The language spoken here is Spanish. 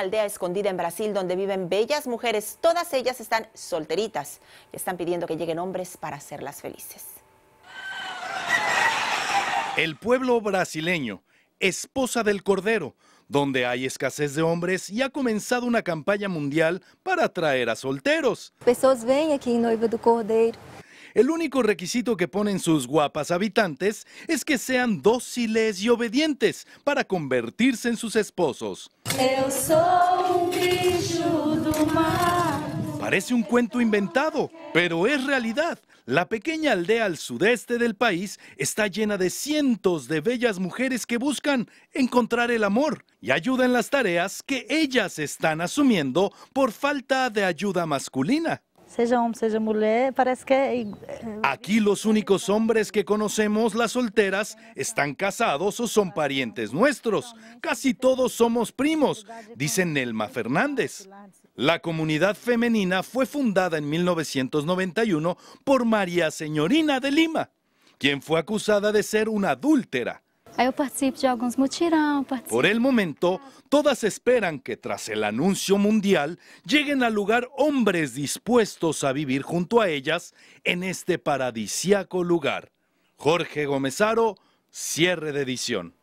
aldea escondida en Brasil donde viven bellas mujeres. Todas ellas están solteritas y están pidiendo que lleguen hombres para hacerlas felices. El pueblo brasileño, esposa del Cordero, donde hay escasez de hombres y ha comenzado una campaña mundial para atraer a solteros. Personas ven aquí en Noiva do Cordeiro. El único requisito que ponen sus guapas habitantes es que sean dóciles y obedientes para convertirse en sus esposos. Um mar. Parece un cuento inventado, pero es realidad. La pequeña aldea al sudeste del país está llena de cientos de bellas mujeres que buscan encontrar el amor y ayuda en las tareas que ellas están asumiendo por falta de ayuda masculina parece que... Aquí los únicos hombres que conocemos, las solteras, están casados o son parientes nuestros. Casi todos somos primos, dice Nelma Fernández. La comunidad femenina fue fundada en 1991 por María Señorina de Lima, quien fue acusada de ser una adúltera. Ah, Por el momento, todas esperan que tras el anuncio mundial lleguen al lugar hombres dispuestos a vivir junto a ellas en este paradisiaco lugar. Jorge Gomezaro, cierre de edición.